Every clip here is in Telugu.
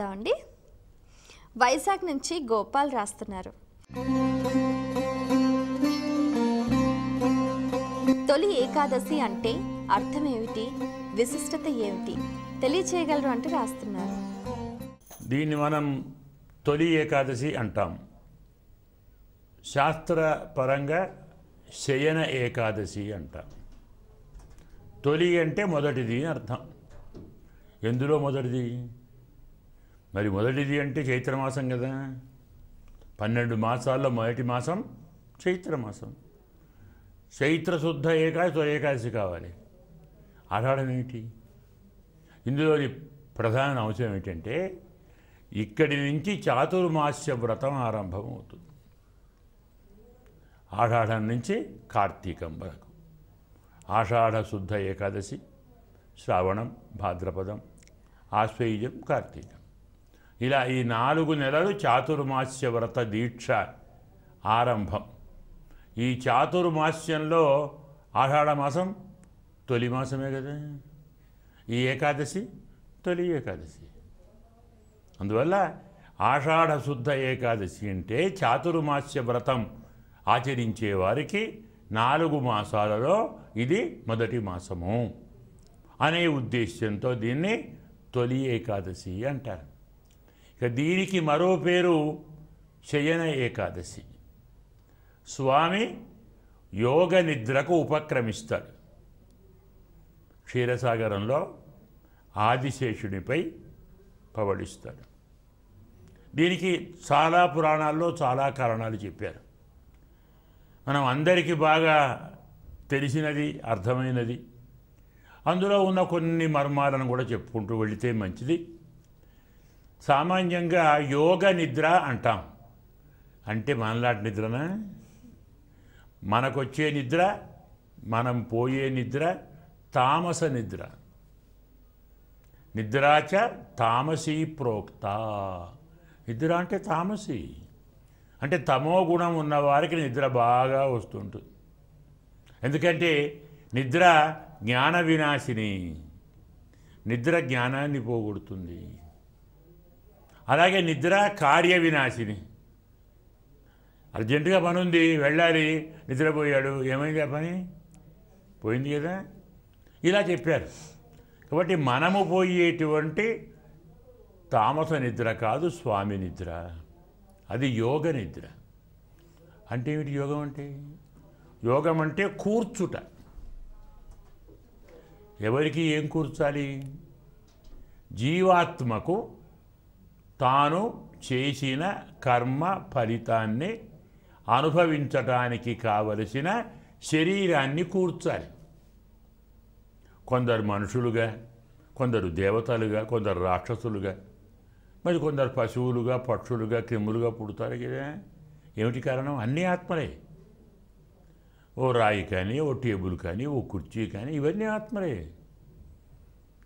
చూపిస్తామండి వైజాగ్ నుంచి గోపాల్ రాస్తున్నారు తొలి ఏకాదశి అంటే అర్థం ఏమిటి విశిష్టత ఏమిటి తెలియచేయగలరు అంటూ రాస్తున్నారు దీన్ని మనం తొలి ఏకాదశి అంటాం శాస్త్రపరంగా శయన ఏకాదశి అంటాం తొలి అంటే మొదటిది అర్థం ఎందులో మొదటిది మరి మొదటిది అంటే చైత్రమాసం కదా పన్నెండు మాసాల్లో మొదటి మాసం చైత్రమాసం చైత్రశుద్ధ ఏకాశి ఏకాదశి కావాలి ఆడాడం ఏమిటి ఇందులోని ప్రధాన అంశం ఏమిటంటే ఇక్కడి నుంచి చాతుర్మాస్య వ్రతం ఆరంభం అవుతుంది ఆషాఢం నుంచి కార్తీకం వరకు ఆషాఢ శుద్ధ ఏకాదశి శ్రావణం భాద్రపదం ఆశ్వేయుజం కార్తీకం ఇలా ఈ నాలుగు నెలలు చాతుర్మాస్య వ్రత దీక్ష ఆరంభం ఈ చాతుర్మాస్యంలో ఆషాఢమాసం తొలి మాసమే కదా ఈ ఏకాదశి తొలి ఏకాదశి అందువల్ల ఆషాఢ శుద్ధ ఏకాదశి అంటే చాతుర్మాస్య వ్రతం ఆచరించే వారికి నాలుగు మాసాలలో ఇది మొదటి మాసము అనే ఉద్దేశ్యంతో దీన్ని తొలి ఏకాదశి అంటారు ఇక దీనికి మరో పేరు శయన ఏకాదశి స్వామి యోగ నిద్రకు ఉపక్రమిస్తాడు క్షీరసాగరంలో ఆదిశేషుడిపై పవడిస్తాడు దీనికి చాలా పురాణాల్లో చాలా కారణాలు చెప్పారు మనం అందరికీ బాగా తెలిసినది అర్థమైనది అందులో ఉన్న కొన్ని మర్మాలను కూడా చెప్పుకుంటూ వెళితే మంచిది సామాన్యంగా యోగ నిద్ర అంటాం అంటే మనలాంటి నిద్రనా మనకొచ్చే నిద్ర మనం పోయే నిద్ర తామస నిద్ర నిద్రాచ తామసీ ప్రోక్త నిద్ర అంటే తామసి అంటే తమో గుణం ఉన్న వారికి నిద్ర బాగా వస్తుంటుంది ఎందుకంటే నిద్ర జ్ఞాన వినాశిని నిద్ర జ్ఞానాన్ని పోగొడుతుంది అలాగే నిద్ర కార్య వినాశిని అర్జెంటుగా పని ఉంది వెళ్ళాలి నిద్రపోయాడు ఏమైంది ఆ పని పోయింది కదా ఇలా చెప్పారు కాబట్టి మనము పోయేటువంటి తామస నిద్ర కాదు స్వామి నిద్ర అది యోగ నిద్ర అంటే ఏమిటి యోగం అంటే యోగం అంటే కూర్చుట ఎవరికి ఏం కూర్చాలి జీవాత్మకు తాను చేసిన కర్మ ఫలితాన్ని అనుభవించటానికి కావలసిన శరీరాన్ని కూర్చాలి కొందరు మనుషులుగా కొందరు దేవతలుగా కొందరు రాక్షసులుగా మరి కొందరు పశువులుగా పక్షులుగా క్రిములుగా పుడతారు కదా ఏమిటి కారణం అన్నీ ఆత్మలే ఓ రాయి కానీ ఓ టేబుల్ కానీ ఓ కుర్చీ కానీ ఇవన్నీ ఆత్మలే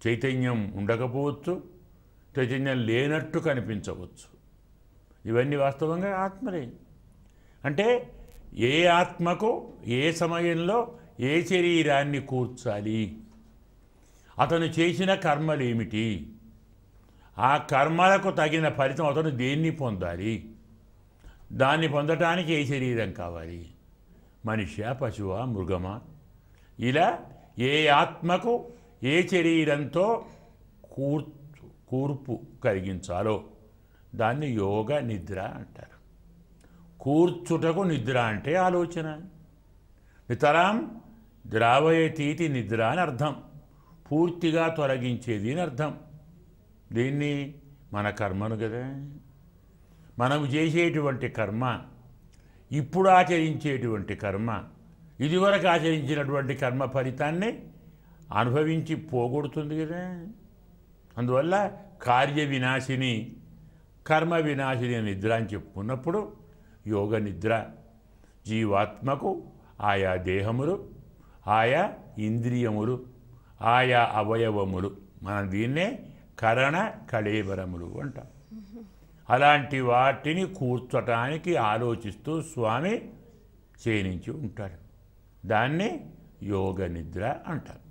చైతన్యం ఉండకపోవచ్చు చైతన్యం లేనట్టు కనిపించవచ్చు ఇవన్నీ వాస్తవంగా ఆత్మలే అంటే ఏ ఆత్మకు ఏ సమయంలో ఏ శరీరాన్ని కూర్చాలి అతను చేసిన కర్మలు ఏమిటి ఆ కర్మలకు తగిన ఫలితం అతను దేన్ని పొందాలి దాన్ని పొందటానికి ఏ శరీరం కావాలి మనిష పశువా మృగమా ఇలా ఏ ఆత్మకు ఏ శరీరంతో కూర్ కూర్పు కలిగించాలో దాన్ని యోగ నిద్ర అంటారు కూర్చుటకు నిద్ర అంటే ఆలోచన నితరాం ద్రావయతీతి నిద్ర అని అర్థం పూర్తిగా తొలగించేది అని అర్థం దీన్ని మన కర్మను కదా మనం చేసేటువంటి కర్మ ఇప్పుడు ఆచరించేటువంటి కర్మ ఇదివరకు ఆచరించినటువంటి కర్మ ఫలితాన్ని అనుభవించి పోగొడుతుంది కదా అందువల్ల కార్య వినాశిని కర్మ వినాశిని నిద్ర అని చెప్పుకున్నప్పుడు యోగ నిద్ర జీవాత్మకు ఆయా దేహములు ఆయా ఇంద్రియములు ఆయా అవయవములు మనం దీన్నే కరణ కళేబరములు అంటాం అలాంటి వాటిని కూర్చటానికి ఆలోచిస్తూ స్వామి చేయించి ఉంటాడు దాన్ని యోగ నిద్ర అంటారు